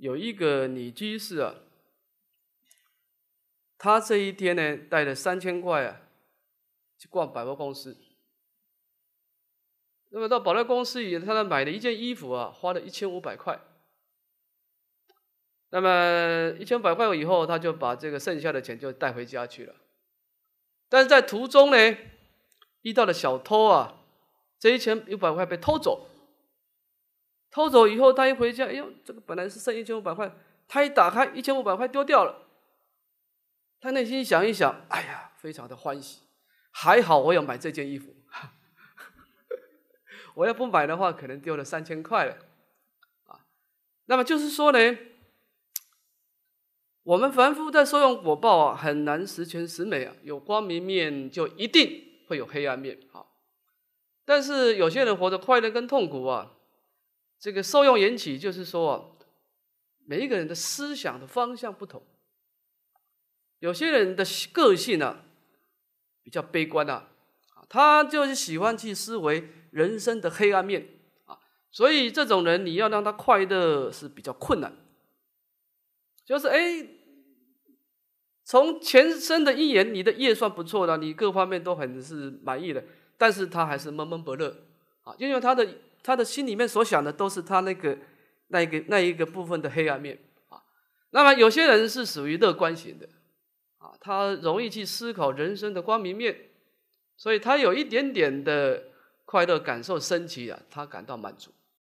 有一个女居士啊，她这一天呢带了三千块啊，去逛百货公司。那么到百货公司以后，她呢买了一件衣服啊，花了一千五百块。那么一千五百块以后，她就把这个剩下的钱就带回家去了。但是在途中呢，遇到了小偷啊，这一千五百块被偷走。偷走以后，他一回家，哎呦，这个本来是剩一千五百块，他一打开，一千五百块丢掉了。他内心想一想，哎呀，非常的欢喜，还好我有买这件衣服，我要不买的话，可能丢了三千块了。啊，那么就是说呢，我们凡夫在受用果报啊，很难十全十美啊，有光明面就一定会有黑暗面啊。但是有些人活得快乐跟痛苦啊。这个受用引起，就是说，每一个人的思想的方向不同，有些人的个性呢比较悲观啊，他就是喜欢去思维人生的黑暗面啊，所以这种人你要让他快乐是比较困难。就是哎，从前生的一言，你的业算不错了，你各方面都很是满意的，但是他还是闷闷不乐啊，因为他的。他的心里面所想的都是他那个那一个那一个部分的黑暗面啊。那么有些人是属于乐观型的啊，他容易去思考人生的光明面，所以他有一点点的快乐感受升起啊，他感到满足。